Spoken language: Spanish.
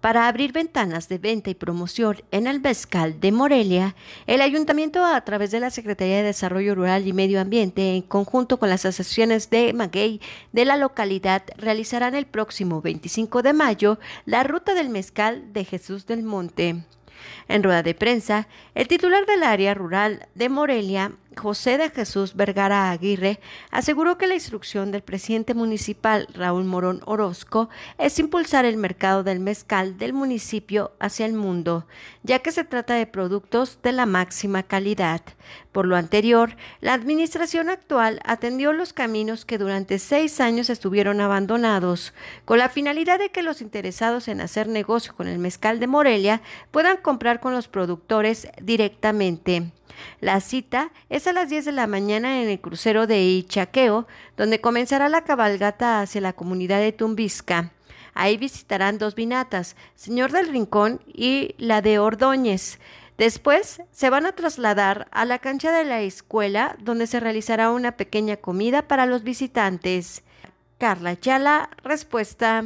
Para abrir ventanas de venta y promoción en el mezcal de Morelia, el ayuntamiento a través de la Secretaría de Desarrollo Rural y Medio Ambiente, en conjunto con las asociaciones de maguey de la localidad, realizarán el próximo 25 de mayo la ruta del mezcal de Jesús del Monte. En rueda de prensa, el titular del área rural de Morelia, José de Jesús Vergara Aguirre aseguró que la instrucción del presidente municipal Raúl Morón Orozco es impulsar el mercado del mezcal del municipio hacia el mundo, ya que se trata de productos de la máxima calidad. Por lo anterior, la administración actual atendió los caminos que durante seis años estuvieron abandonados, con la finalidad de que los interesados en hacer negocio con el mezcal de Morelia puedan comprar con los productores directamente. La cita es a las 10 de la mañana en el crucero de Ichaqueo, donde comenzará la cabalgata hacia la comunidad de Tumbisca. Ahí visitarán dos vinatas, Señor del Rincón y la de Ordóñez. Después se van a trasladar a la cancha de la escuela, donde se realizará una pequeña comida para los visitantes. Carla Chala, respuesta.